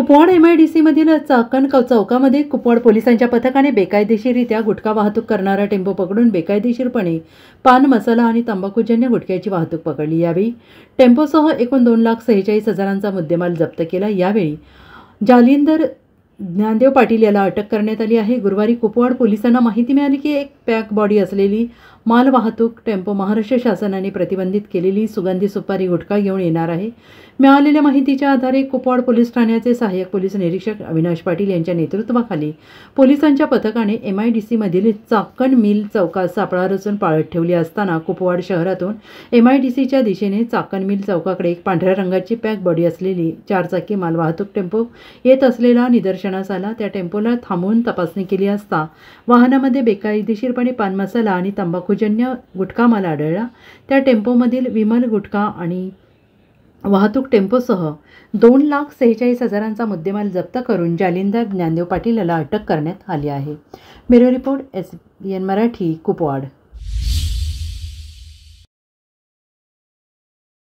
Kupwad M I D सीमधील चाकण चौकामध्ये कुपवाड पोलिसांच्या पथकाने बेकायदेशीररित्या गुटखा वाहतूक करणारा टेम्पो पकडून बेकायदेशीरपणे पान मसाला आणि तंबाखूजन्य गुटख्याची वाहतूक पकडली यावेळी टेम्पोसह एकूण दोन लाख सेहेचाळीस हजारांचा मुद्देमाल जप्त केला यावेळी जालिंदर ज्ञानदेव पाटील याला अटक करण्यात आली आहे गुरुवारी कुपवाड पोलिसांना माहिती मिळाली की एक पॅक बॉडी असलेली मालवाहतूक टेम्पो महाराष्ट्र शासनाने प्रतिबंधित केलेली सुगंधी सुपारी गुटखा घेऊन येणार आहे मिळालेल्या माहितीच्या आधारे कुपवाड पोलीस ठाण्याचे सहाय्यक पोलीस निरीक्षक अविनाश पाटील यांच्या नेतृत्वाखाली पोलिसांच्या पथकाने एम आय डी सीमधील चाकण मिल चौकात सापळा रचून पाळत ठेवली असताना कुपवाड शहरातून एम आय डी सीच्या दिशेने चाकण मिल चौकाकडे एक पांढऱ्या रंगाची पॅक बॉडी असलेली चारचाकी मालवाहतूक टेम्पो येत असलेला निदर्शनास आला त्या टेम्पोला थांबवून तपासणी केली असता वाहनामध्ये बेकायदेशीर पान पानमसाला आणि तंबाखूजन्य गुटखा मला आढळला त्या टेम्पोमधील विमल गुटखा आणि वाहतूक टेम्पोसह दोन लाख सेहेचाळीस हजारांचा मुद्देमाल जप्त करून जालिंदर ज्ञानदेव पाटील याला अटक करण्यात आली आहे bureau report S B N Marathi Kupwad